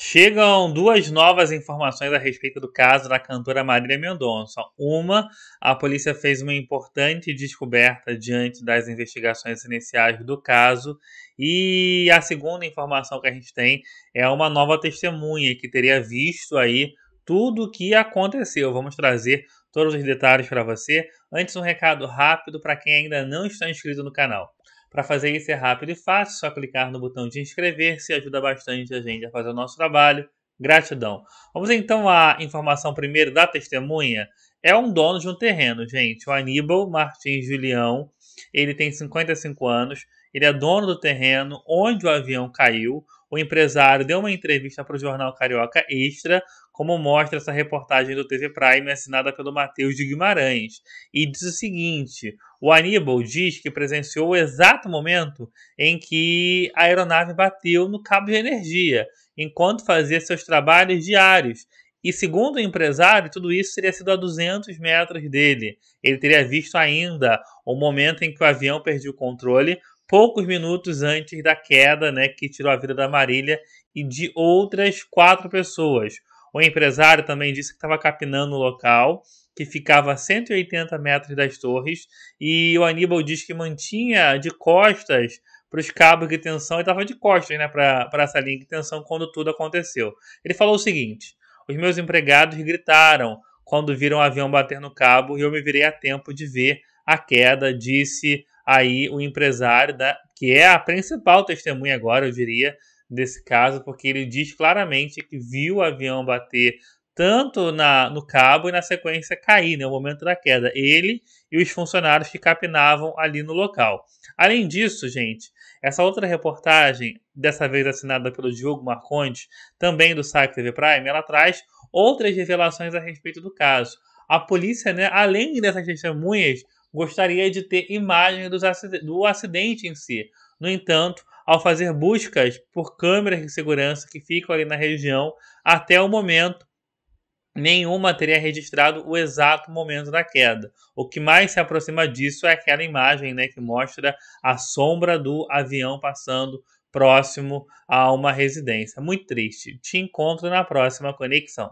Chegam duas novas informações a respeito do caso da cantora Marília Mendonça. Uma, a polícia fez uma importante descoberta diante das investigações iniciais do caso. E a segunda informação que a gente tem é uma nova testemunha que teria visto aí tudo o que aconteceu. Vamos trazer todos os detalhes para você. Antes, um recado rápido para quem ainda não está inscrito no canal. Para fazer isso é rápido e fácil, só clicar no botão de inscrever-se ajuda bastante a gente a fazer o nosso trabalho. Gratidão. Vamos então à informação primeiro da testemunha. É um dono de um terreno, gente. O Aníbal Martins Julião ele tem 55 anos, ele é dono do terreno onde o avião caiu. O empresário deu uma entrevista para o jornal Carioca Extra, como mostra essa reportagem do TV Prime assinada pelo Matheus de Guimarães, e diz o seguinte: o Aníbal diz que presenciou o exato momento em que a aeronave bateu no cabo de energia, enquanto fazia seus trabalhos diários e segundo o empresário, tudo isso teria sido a 200 metros dele. Ele teria visto ainda o momento em que o avião perdeu o controle, poucos minutos antes da queda, né, que tirou a vida da Marília e de outras quatro pessoas. O empresário também disse que estava capinando o local, que ficava a 180 metros das torres, e o Aníbal diz que mantinha de costas para os cabos de tensão e estava de costas né, para essa linha de tensão quando tudo aconteceu. Ele falou o seguinte: os meus empregados gritaram quando viram o avião bater no cabo e eu me virei a tempo de ver a queda, disse aí o empresário, da, que é a principal testemunha agora, eu diria, desse caso, porque ele diz claramente que viu o avião bater tanto na, no cabo e na sequência cair, né, o momento da queda. Ele e os funcionários que capinavam ali no local. Além disso, gente, essa outra reportagem, dessa vez assinada pelo Diogo Marcondes, também do site TV Prime, ela traz outras revelações a respeito do caso. A polícia, né, além dessas testemunhas, gostaria de ter imagens do acidente em si. No entanto, ao fazer buscas por câmeras de segurança que ficam ali na região, até o momento nenhuma teria registrado o exato momento da queda. O que mais se aproxima disso é aquela imagem né, que mostra a sombra do avião passando próximo a uma residência. Muito triste. Te encontro na próxima conexão.